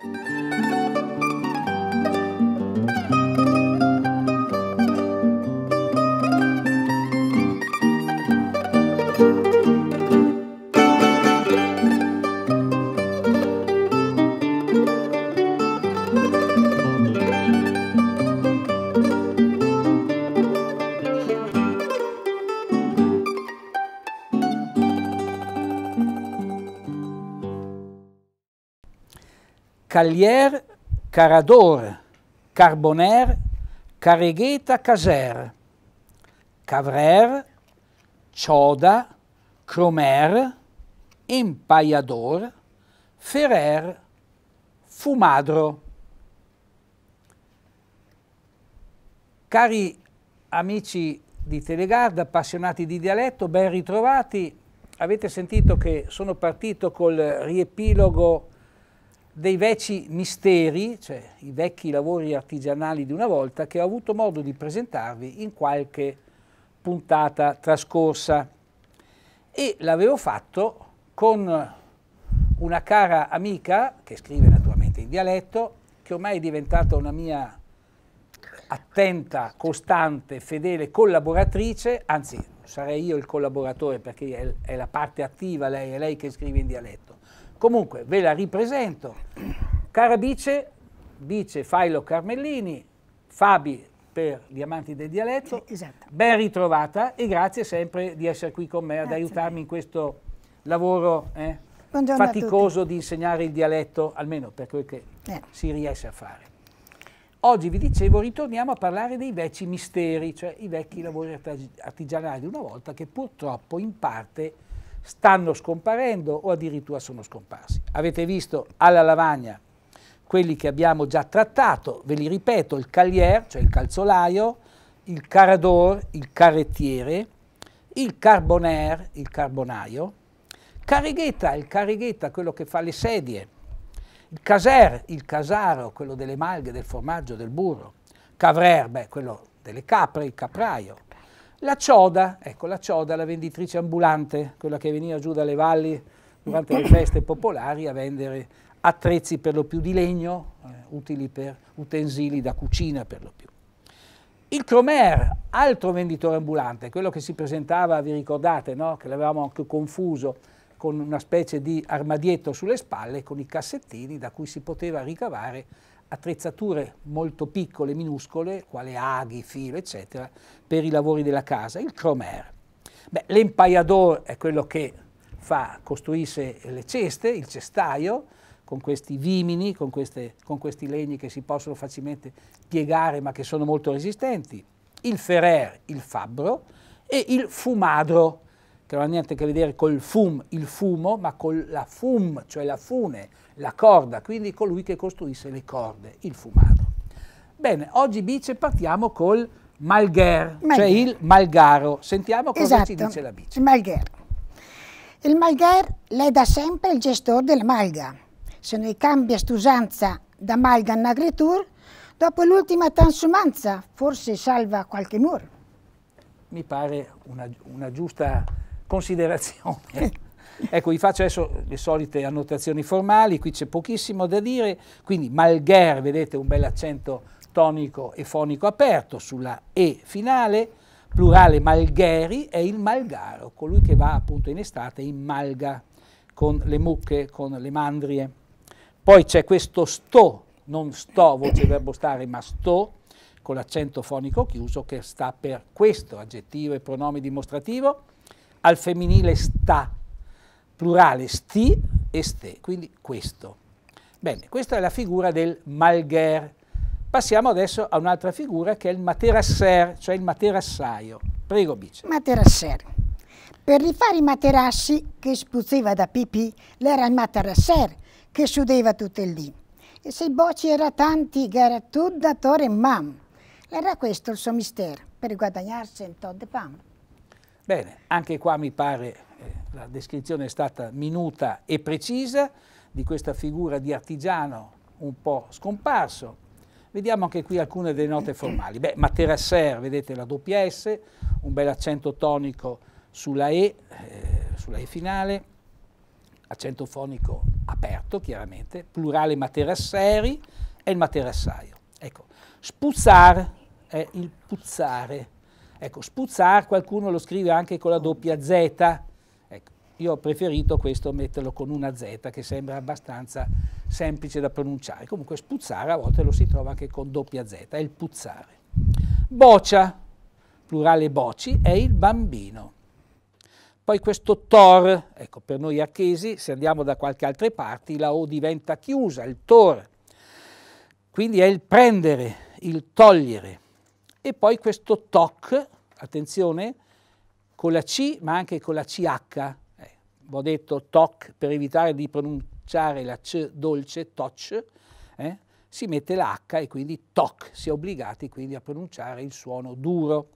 Thank you. Calier, Carador, Carboner, Caregheta, Caser, Cavrer, Cioda, Cromer, Empaiador, Ferrer, Fumadro. Cari amici di Telegarda, appassionati di dialetto, ben ritrovati. Avete sentito che sono partito col riepilogo dei vecchi misteri, cioè i vecchi lavori artigianali di una volta, che ho avuto modo di presentarvi in qualche puntata trascorsa. E l'avevo fatto con una cara amica, che scrive naturalmente in dialetto, che ormai è diventata una mia attenta, costante, fedele collaboratrice, anzi sarei io il collaboratore perché è, la parte attiva lei, è lei che scrive in dialetto. Comunque ve la ripresento. Cara Bice, Bice Failo Carmellini, Fabi per gli amanti del Dialetto. Eh, esatto. Ben ritrovata e grazie sempre di essere qui con me grazie. ad aiutarmi in questo lavoro eh, faticoso di insegnare il dialetto, almeno per quel che eh. si riesce a fare. Oggi vi dicevo, ritorniamo a parlare dei vecchi misteri, cioè i vecchi lavori artigianali di una volta che purtroppo in parte stanno scomparendo o addirittura sono scomparsi. Avete visto alla lavagna quelli che abbiamo già trattato, ve li ripeto, il calier, cioè il calzolaio, il carador, il carrettiere, il carboner, il carbonaio, Carighetta, il carighetta, quello che fa le sedie, il caser, il casaro, quello delle malghe, del formaggio, del burro, cavrer, beh, quello delle capre, il capraio, la Cioda, ecco, la Cioda, la venditrice ambulante, quella che veniva giù dalle valli durante le feste popolari a vendere attrezzi per lo più di legno, eh, utili per utensili da cucina per lo più. Il Cromer, altro venditore ambulante, quello che si presentava, vi ricordate, no? che l'avevamo anche confuso con una specie di armadietto sulle spalle, con i cassettini da cui si poteva ricavare attrezzature molto piccole, minuscole, quale aghi, filo, eccetera, per i lavori della casa, il cromer. L'empaiador è quello che fa, costruisce le ceste, il cestaio, con questi vimini, con, queste, con questi legni che si possono facilmente piegare ma che sono molto resistenti, il ferrer, il fabbro e il fumadro, che non ha niente a che vedere col fum, il fumo, ma con la fum, cioè la fune, la corda, quindi colui che costruisse le corde, il fumaro. Bene, oggi Bice partiamo col malgher, malgher. cioè il malgaro. Sentiamo cosa esatto. ci dice la Bice. Il malgher. Il malgher è da sempre il gestore del malga. Se ne cambia st'usanza da malga in agritur, dopo l'ultima transumanza forse salva qualche muro. Mi pare una, una giusta considerazione. Eh. Ecco, vi faccio adesso le solite annotazioni formali, qui c'è pochissimo da dire, quindi Malger, vedete un bel accento tonico e fonico aperto sulla E finale, plurale Malgheri è il malgaro, colui che va appunto in estate in malga con le mucche, con le mandrie. Poi c'è questo sto, non sto, voce verbo stare, ma sto, con l'accento fonico chiuso, che sta per questo aggettivo e pronome dimostrativo, al femminile sta, plurale sti e ste, quindi questo. Bene, questa è la figura del malger. Passiamo adesso a un'altra figura che è il materasser, cioè il materassaio. Prego, Bice. Materasser. Per rifare i materassi che spuzziva da pipì, l'era il materasser che sudeva tutto il lì. E se i boci era tanti, era tutto da datore mam. Era questo il suo mistero, per guadagnarsi un tot de pam. Bene, anche qua mi pare eh, la descrizione è stata minuta e precisa di questa figura di artigiano un po' scomparso. Vediamo anche qui alcune delle note formali. Beh, Materasser, vedete la doppia S, un bel accento tonico sulla E, eh, sulla E finale, accento fonico aperto chiaramente, plurale materasseri e il materassaio. Ecco, spuzzare è il puzzare Ecco, spuzzar qualcuno lo scrive anche con la doppia Z. Ecco, io ho preferito questo metterlo con una Z che sembra abbastanza semplice da pronunciare. Comunque spuzzare a volte lo si trova anche con doppia Z, è il puzzare. Boccia, plurale boci, è il bambino. Poi questo tor, ecco per noi archesi, se andiamo da qualche altra parte, la O diventa chiusa, il tor. Quindi è il prendere, il togliere e poi questo TOC, attenzione, con la C ma anche con la CH, eh, ho detto TOC per evitare di pronunciare la C dolce, TOC, eh, si mette la H e quindi TOC, si è obbligati quindi a pronunciare il suono duro.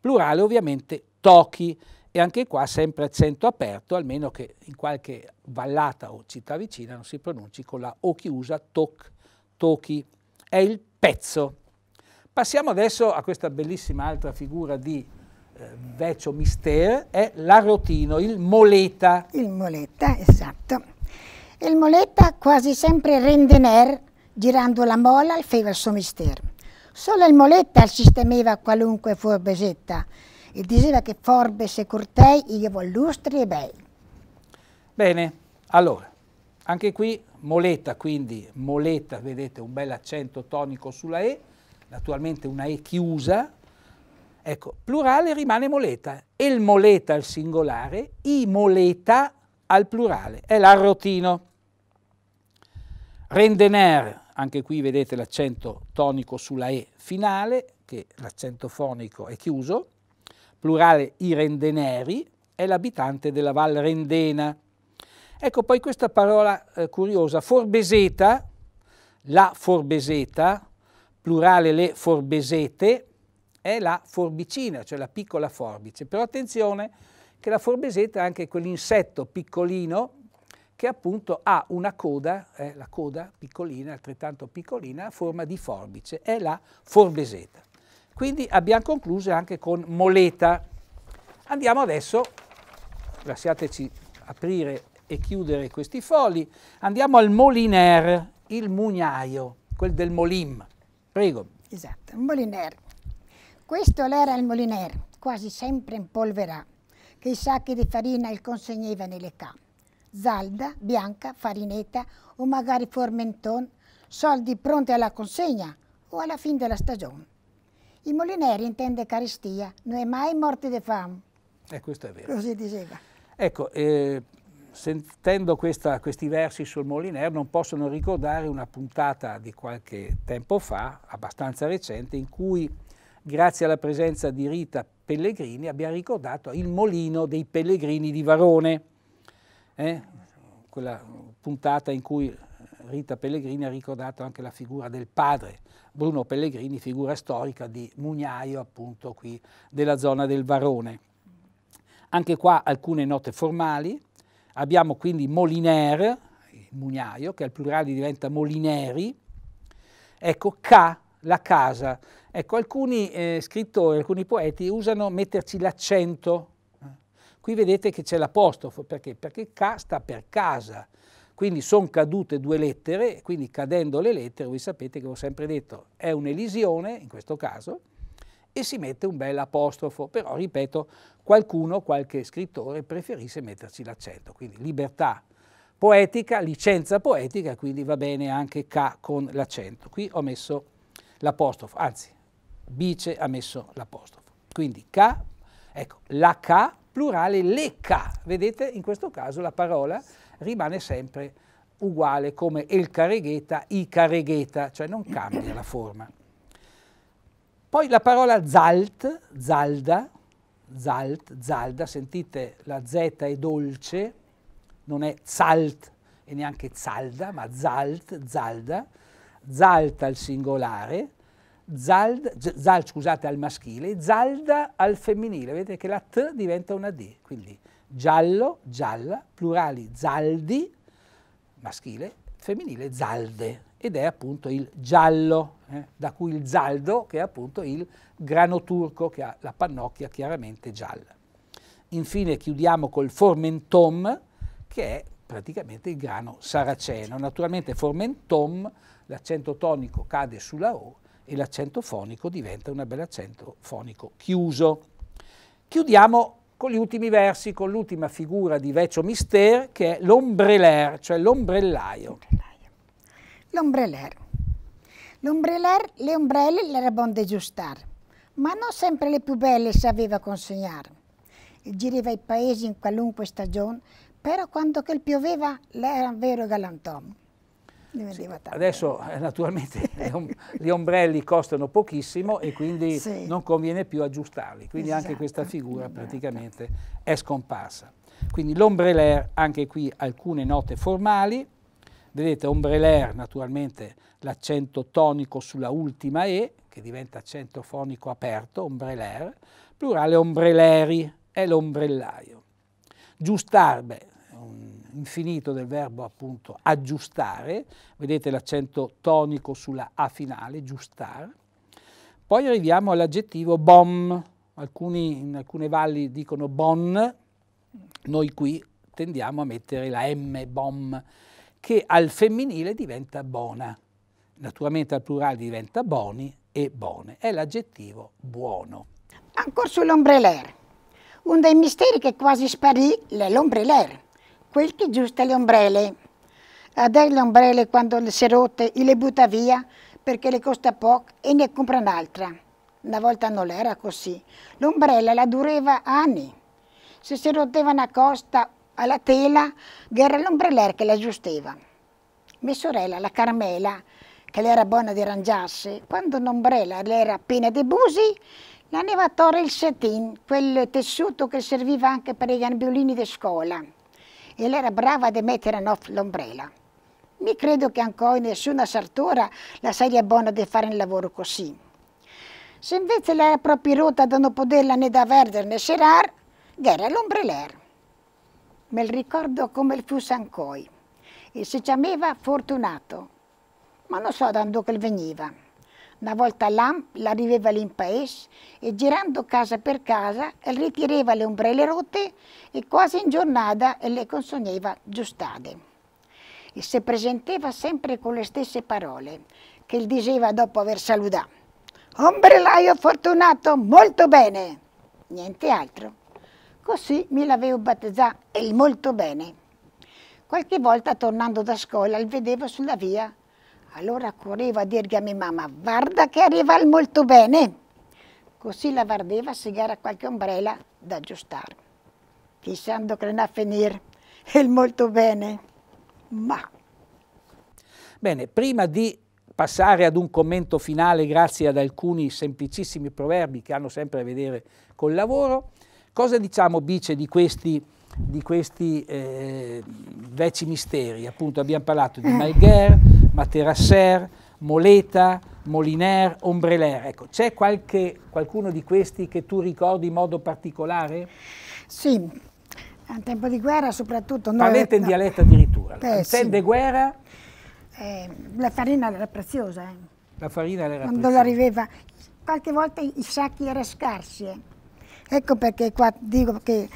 Plurale ovviamente TOCHI e anche qua sempre accento aperto, almeno che in qualche vallata o città vicina non si pronunci con la O chiusa, TOC, TOCHI. È il pezzo. Passiamo adesso a questa bellissima altra figura di eh, Vecchio Mister, è l'arrotino, il moleta. Il moleta, esatto. Il moleta quasi sempre rende ner, girando la mola, feva il suo mister. Solo il moleta sistemeva qualunque forbesetta e diceva che forbe se cortei io lustri e bei. Bene, allora, anche qui moleta, quindi moleta, vedete un bel accento tonico sulla E, naturalmente una E chiusa, ecco, plurale rimane moleta, e il moleta al singolare, i moleta al plurale, è l'arrotino. Rendener, anche qui vedete l'accento tonico sulla E finale, che l'accento fonico è chiuso, plurale i rendeneri, è l'abitante della Val Rendena. Ecco poi questa parola eh, curiosa, forbeseta, la forbeseta, plurale le forbesete, è la forbicina, cioè la piccola forbice. Però attenzione che la forbeseta è anche quell'insetto piccolino che appunto ha una coda, eh, la coda piccolina, altrettanto piccolina, a forma di forbice, è la forbeseta. Quindi abbiamo concluso anche con moleta. Andiamo adesso, lasciateci aprire e chiudere questi fogli, andiamo al moliner, il mugnaio, quel del molim. Prego. Esatto, Moliner. Questo era il Moliner, quasi sempre in polvera, che i sacchi di farina il consegneva nelle ca. Zalda, bianca, farinetta o magari formenton, soldi pronti alla consegna o alla fine della stagione. I molineri intende carestia, non è mai morti di fame. E eh, questo è vero. Così diceva. Ecco, eh, sentendo questa, questi versi sul Moliner non posso non ricordare una puntata di qualche tempo fa, abbastanza recente, in cui grazie alla presenza di Rita Pellegrini abbiamo ricordato il Molino dei Pellegrini di Varone, eh? quella puntata in cui Rita Pellegrini ha ricordato anche la figura del padre, Bruno Pellegrini, figura storica di Mugnaio, appunto qui della zona del Varone. Anche qua alcune note formali, Abbiamo quindi moliner, il mugnaio, che al plurale diventa molineri. Ecco, ca, la casa. Ecco, alcuni eh, scrittori, alcuni poeti usano metterci l'accento. Qui vedete che c'è l'apostrofo, perché? Perché ca sta per casa. Quindi sono cadute due lettere, quindi cadendo le lettere, voi sapete che ho sempre detto, è un'elisione, in questo caso, e si mette un bel apostrofo, però ripeto, qualcuno, qualche scrittore preferisce metterci l'accento, quindi libertà poetica, licenza poetica, quindi va bene anche K con l'accento. Qui ho messo l'apostrofo, anzi Bice ha messo l'apostrofo. Quindi K, ecco, la K plurale le K. Vedete, in questo caso la parola rimane sempre uguale come el caregheta, i caregheta, cioè non cambia la forma. Poi la parola zalt, zalda, zalt, zalda, sentite la Z è dolce, non è zalt e neanche zalda, ma zalt, zalda, zalta al singolare, zald, zald scusate al maschile, zalda al femminile, vedete che la T diventa una D, quindi giallo, gialla, plurali zaldi, maschile, femminile zalde ed è appunto il giallo, eh, da cui il zaldo, che è appunto il grano turco, che ha la pannocchia chiaramente gialla. Infine chiudiamo col formentom, che è praticamente il grano saraceno. Naturalmente formentom, l'accento tonico cade sulla O e l'accento fonico diventa un bel accento fonico chiuso. Chiudiamo con gli ultimi versi, con l'ultima figura di Vecio Mister, che è l'ombreller, cioè l'ombrellaio. L'ombrelère. L'ombrelère, le ombrelle l'erano da aggiustare, ma non sempre le più belle sapeva consegnare. Giriva i paesi in qualunque stagione, però quando che pioveva lei era un vero galantuomo. Sì, adesso eh, naturalmente gli ombrelli costano pochissimo e quindi sì. non conviene più aggiustarli, quindi esatto. anche questa figura esatto. praticamente è scomparsa. Quindi l'ombrelère, anche qui alcune note formali, Vedete Ombrelair naturalmente l'accento tonico sulla ultima E, che diventa accento fonico aperto, Ombrelair, plurale Ombreleri, è l'ombrellaio. Giustarbe, infinito del verbo appunto aggiustare, vedete l'accento tonico sulla A finale, giustar. Poi arriviamo all'aggettivo bom, Alcuni, in alcune valli dicono bon, noi qui tendiamo a mettere la M, bom che al femminile diventa bona, naturalmente al plurale diventa boni e bone, è l'aggettivo buono. Ancora sull'ombrelere, Un dei misteri che quasi sparì è l'ombrelere, quel che giusta le ombrelle. Adesso le ombrelle quando le si rotte le butta via perché le costa poco e ne compra un'altra. Una volta non era così, l'ombrella la dureva anni. Se si rompeva una costa alla tela, era l'ombreller che l'aggiustava. Mia sorella, la Carmela, che era buona di arrangiarsi, quando l'ombrella era appena di busi, la nevatore il setin, quel tessuto che serviva anche per i gambiolini di scuola. E l'era brava di mettere in off l'ombrella. Mi credo che ancora nessuna sartora la seria buona di fare un lavoro così. Se invece l'era proprio rotta da non poterla né da perdere né serar, era l'ombrellere. Me lo ricordo come fosse ancora. E si chiamava Fortunato, ma non so da dove veniva. Una volta l'arrivava lì in paese e girando casa per casa ritireva le ombrelle rotte e quasi in giornata le consegnava giustate. E si presentava sempre con le stesse parole che diceva dopo aver salutato. Ombrellaio fortunato, molto bene! Niente altro. Così mi l'avevo battezzato il molto bene. Qualche volta tornando da scuola il vedevo sulla via. Allora correva a dirgli a mia mamma, guarda che arriva il molto bene. Così la guardava a segare qualche ombrella da aggiustare. Chissà dove andrà a finire il molto bene. Ma... Bene, prima di passare ad un commento finale grazie ad alcuni semplicissimi proverbi che hanno sempre a vedere col lavoro, cosa diciamo Bice di questi proverbi? di questi eh, vecchi misteri. Appunto abbiamo parlato di Malguer, Materasser, Moleta, Moliner, Ombreler. Ecco, c'è qualcuno di questi che tu ricordi in modo particolare? Sì, a tempo di guerra soprattutto... Parlate in no. dialetto addirittura. Eh, Intende sì. guerra? Eh, la farina era preziosa. Eh. La farina era Quando preziosa. Quando arrivava, qualche volta i sacchi erano scarsi. Eh. Ecco perché qua dico che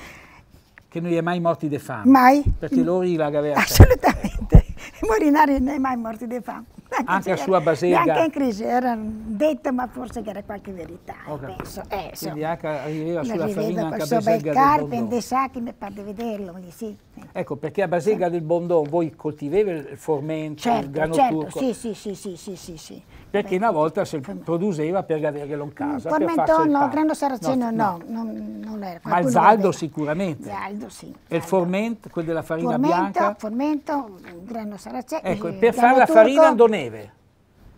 che non gli è mai morti di fame. Mai. Perché loro i lagavano. Assolutamente. I morinari non è mai morti di fame. Anche, anche a sua basega. Anche in crisi era detto, ma forse che era qualche verità, okay. penso. Eh, Quindi anche arrivava sulla farina anche a basega del Bondon. dei sacchi, mi pare di vederlo, sì. Ecco, perché a basega del Bondò voi coltivate il formento, certo, il grano certo, turco. Sì, sì, sì, sì, sì, sì. sì perché una volta si produceva per averlo in casa. Formentò no, grano saraceno no, no. Non, non era. Ma il zaldo sicuramente. Zaldo sì. Zaldo. E il formento, quello della farina formento, bianca. Formento, il grano saraceno. Ecco, per fare la farina andò neve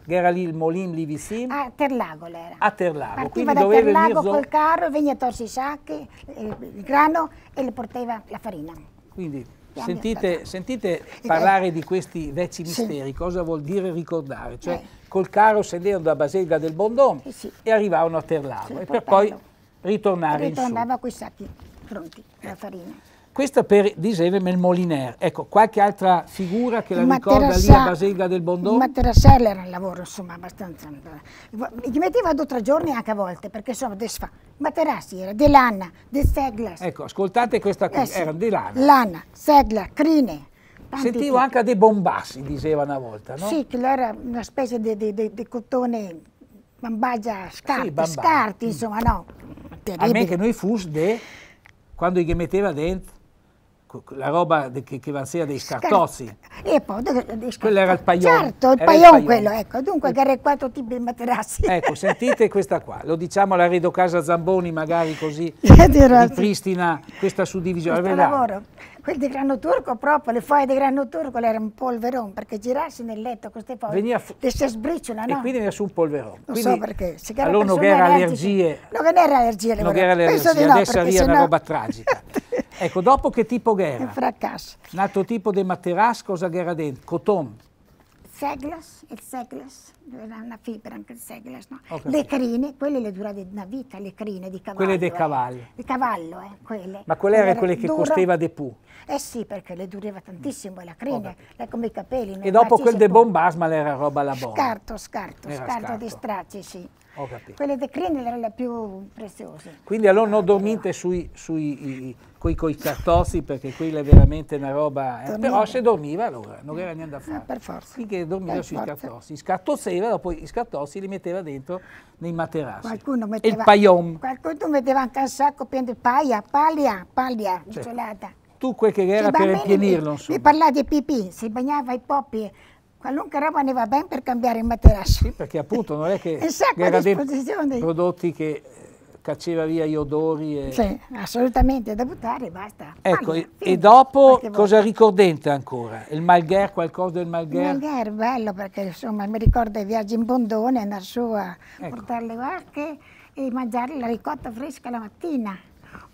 che era lì il Molin lì vicino? A Terlago era. A Terlago. Partiva Quindi da Terlago venir... col carro, veniva a torsi i sacchi, eh, il grano e le portava la farina. Quindi Sentite, sentite parlare di questi vecchi misteri, sì. cosa vuol dire ricordare? Cioè, eh. col carro sedevano da Baselga del Bondon sì, eh sì. e arrivavano a Terlano e per poi ritornare Ritornava in su. Ritornava con i sacchi pronti, la farina. Questa per Diseve Mel Moliner. Ecco, qualche altra figura che la ricorda lì a Baselga del Bondone? Ma Terrassella era un lavoro, insomma, abbastanza... Mi eh, metteva due o tre giorni anche a volte, perché insomma, desfa. Ma Terassi era De Lanna, De Seglas. Ecco, ascoltate questa qui, eh sì. era De Lanna. Lanna, Segla, Crine. Sentivo anche dei Bombassi, diceva una volta, no? Sì, che era una specie di cotone bambagia, scarti, sì, scarti, insomma, no. Terribile. A me che noi fus de quando gli metteva dentro la roba che, che va sia dei scartozzi. E eh, poi dei scartozzi. Quello era il paion. Certo, il paion quello, ecco. Dunque, che era quattro tipi di materassi. Ecco, sentite questa qua. Lo diciamo alla Redo Casa Zamboni, magari così ripristina questa suddivisione. Questo Verrà. lavoro. Quel di grano turco proprio, le foglie di grano turco erano un polverone, perché girarsi nel letto queste foglie veniva fu- e si sbricciolano. E quindi veniva su un polverone. Non quindi, so perché. Se allora non era allergie. Non era allergie. Non era allergie, adesso è una roba tragica. Ecco, dopo che tipo guerra? Un fracasso. Un altro tipo di materas, cosa guerra dentro? Coton. Seglas, il seglas, una fibra anche il seglas, no? Le crine, quelle le durano una vita, le crine di cavallo. Quelle dei eh. cavalli. Eh. Di cavallo, eh, quelle. Ma quelle erano quelle che duro. costeva de più? Eh sì, perché le durava tantissimo la crine, oh, come i capelli. E dopo quel de bombasma era roba alla bomba. Scarto, scarto, scarto, scarto di stracci, sì. Quelle di decrine erano le più preziose. Quindi allora non dormite sui, sui i, coi, coi cartozzi perché quella è veramente una roba... Eh, però se dormiva allora non era niente da eh, fare. Eh, per forza. Finché dormiva per sui forza. cartozzi. Scartosseva, poi i scartozzi li metteva dentro nei materassi. Qualcuno metteva, e il paion. Qualcuno metteva anche un sacco pieno di paia, paglia, paglia, certo. Cioè, tu quel che era per impienirlo, insomma. mi parlava di pipì, si bagnava i poppi qualunque roba ne va bene per cambiare il materasso. Sì, perché appunto non è che sacco era dei prodotti che eh, cacciava via gli odori. E... Sì, assolutamente, da buttare e basta. Ecco, allora, e dopo cosa ricordente ancora? Il Malgher, qualcosa del Malgher? Il Malgher bello perché insomma mi ricorda i viaggi in bondone, andare su a ecco. portare le vacche e mangiare la ricotta fresca la mattina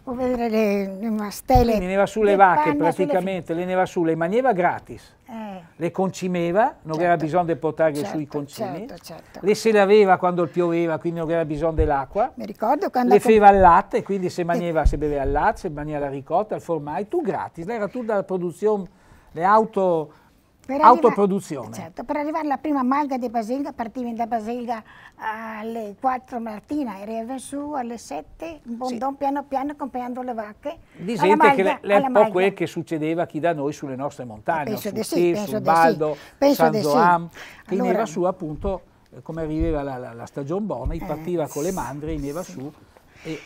o vedere le, le mastelle. Quindi ne va su le vacche praticamente, le, le ne va su, le manieva gratis. Eh, le concimeva, non certo. era bisogno di portarle certo, sui concimi, certo, certo. le se le aveva quando pioveva, quindi non era bisogno dell'acqua, le feva al latte, quindi se mangiava, se beveva al latte, se mangiava la ricotta, il formaggio, tu gratis, era tutta la produzione, le auto per autoproduzione. Certo, per arrivare alla prima malga di Basilga partivi da Basilga alle 4 mattina e arriva su alle 7, bon sì. piano piano accompagnando le vacche. Dicete che è un po' quel che succedeva chi da noi sulle nostre montagne, ah, penso di sì, Tè, penso sul Baldo, sì. penso San Zoam, sì. allora, era su appunto eh, come arriva la, la, la stagione buona, eh, partiva con le mandrie, veniva su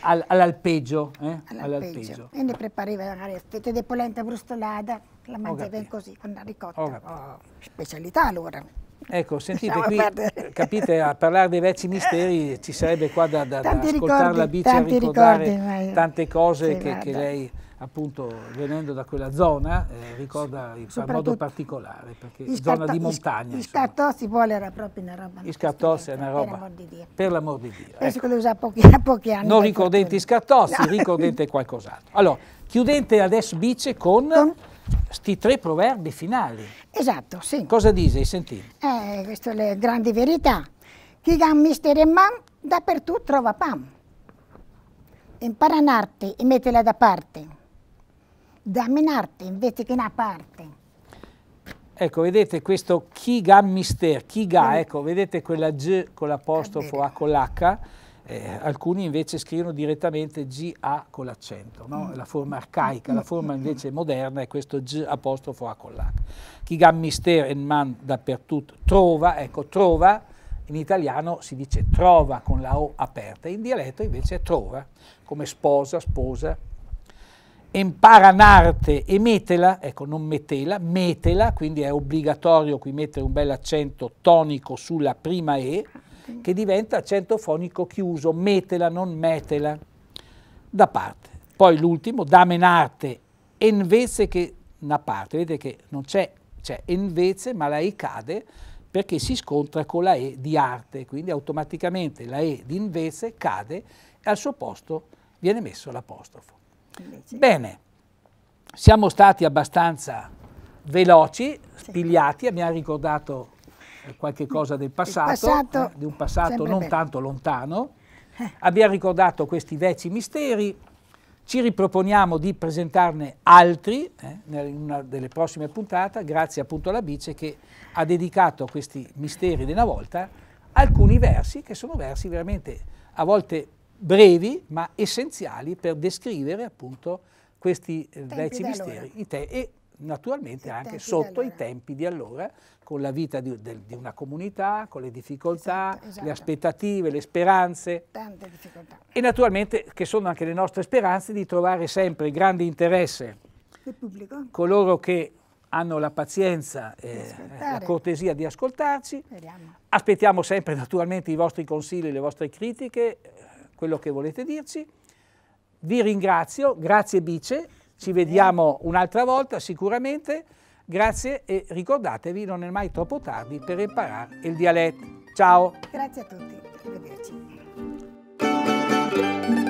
al, all'alpeggio, eh? all'alpeggio. E ne prepareva magari fette di polenta brustolata, la mangiava così, con la ricotta. oh, specialità allora. Ecco, sentite qui, eh, capite, a parlare dei vecchi misteri ci sarebbe qua da, da, da ascoltare la bici a ricordare ricordi, tante cose sì, che, che, lei appunto venendo da quella zona eh, ricorda in modo particolare, perché è zona di montagna. Iscattossi vuole era proprio una roba. scartossi è una roba, per l'amor di Dio. Penso ecco. che lo usa a pochi, pochi anni. Non ricordate Iscattossi, no. ricordate qualcos'altro. Allora, chiudente adesso bice con... con sti tre proverbi finali. Esatto, sì. Cosa dice, hai sentito? Eh, queste sono le grandi verità. Chi ha un mistero in man, dappertutto trova pam. Impara un'arte e mettila da parte. Dammi un'arte invece che una parte. Ecco, vedete questo chi ga mister, chi ga, mm. ecco, vedete quella G con l'apostrofo A con l'H, eh, alcuni invece scrivono direttamente GA con l'accento, no? Mm. la forma arcaica, la forma invece moderna è questo G apostrofo A con l'H. Chi ga mister e man dappertutto trova, ecco trova, in italiano si dice trova con la O aperta, in dialetto invece è trova, come sposa, sposa. Impara Emparanarte e metela, ecco non metela, metela, quindi è obbligatorio qui mettere un bel accento tonico sulla prima E, che diventa accento fonico chiuso, metela, non metela, da parte. Poi l'ultimo, damenarte, envece che una parte, vedete che non c'è, c'è envece, ma la E cade perché si scontra con la E di arte, quindi automaticamente la E di invece cade e al suo posto viene messo l'apostrofo. Invece. Bene, siamo stati abbastanza veloci, spigliati, abbiamo ricordato qualche cosa del passato, passato eh, di un passato non bello. tanto lontano. Eh. Abbiamo ricordato questi vecchi misteri, ci riproponiamo di presentarne altri eh, in una delle prossime puntate, grazie appunto alla Bice che ha dedicato a questi misteri di una volta alcuni versi che sono versi veramente a volte brevi ma essenziali per descrivere appunto questi eh, vecchi misteri. Allora naturalmente anche sotto allora. i tempi di allora, con la vita di, del, di una comunità, con le difficoltà, esatto, esatto. le aspettative, le speranze. Tante difficoltà. E naturalmente che sono anche le nostre speranze di trovare sempre grande interesse del pubblico. coloro che hanno la pazienza e eh, la cortesia di ascoltarci. Vediamo. Aspettiamo sempre naturalmente i vostri consigli, le vostre critiche, eh, quello che volete dirci. Vi ringrazio, grazie Bice ci vediamo un'altra volta sicuramente. Grazie e ricordatevi, non è mai troppo tardi per imparare il dialetto. Ciao! Grazie a tutti, arrivederci.